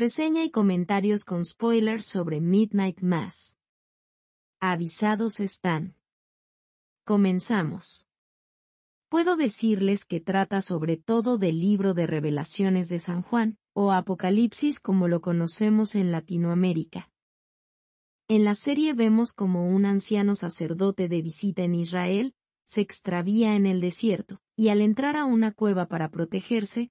Reseña y comentarios con spoilers sobre Midnight Mass. Avisados están. Comenzamos. Puedo decirles que trata sobre todo del libro de revelaciones de San Juan, o Apocalipsis como lo conocemos en Latinoamérica. En la serie vemos como un anciano sacerdote de visita en Israel, se extravía en el desierto, y al entrar a una cueva para protegerse,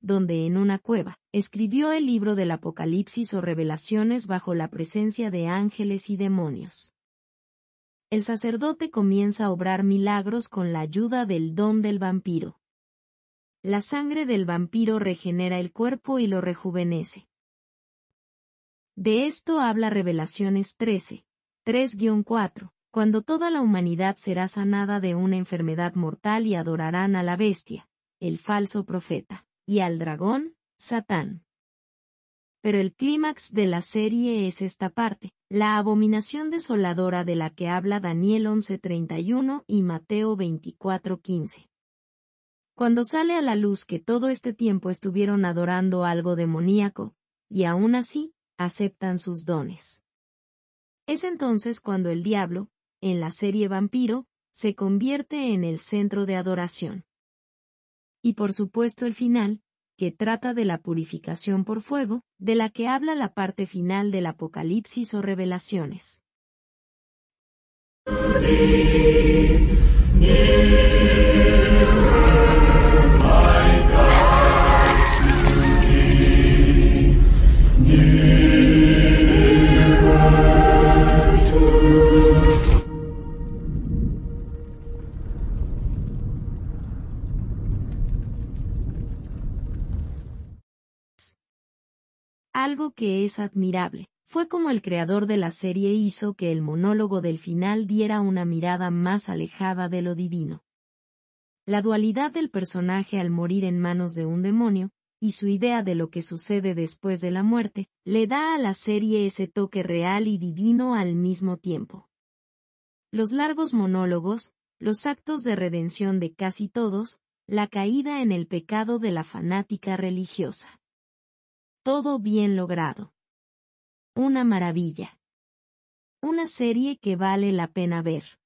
donde en una cueva, escribió el libro del Apocalipsis o Revelaciones bajo la presencia de ángeles y demonios. El sacerdote comienza a obrar milagros con la ayuda del don del vampiro. La sangre del vampiro regenera el cuerpo y lo rejuvenece. De esto habla Revelaciones 13, 3-4, cuando toda la humanidad será sanada de una enfermedad mortal y adorarán a la bestia, el falso profeta y al dragón, Satán. Pero el clímax de la serie es esta parte, la abominación desoladora de la que habla Daniel 11:31 y Mateo 24:15. Cuando sale a la luz que todo este tiempo estuvieron adorando algo demoníaco, y aún así, aceptan sus dones. Es entonces cuando el diablo, en la serie vampiro, se convierte en el centro de adoración y por supuesto el final, que trata de la purificación por fuego, de la que habla la parte final del Apocalipsis o Revelaciones. algo que es admirable. Fue como el creador de la serie hizo que el monólogo del final diera una mirada más alejada de lo divino. La dualidad del personaje al morir en manos de un demonio, y su idea de lo que sucede después de la muerte, le da a la serie ese toque real y divino al mismo tiempo. Los largos monólogos, los actos de redención de casi todos, la caída en el pecado de la fanática religiosa. Todo bien logrado. Una maravilla. Una serie que vale la pena ver.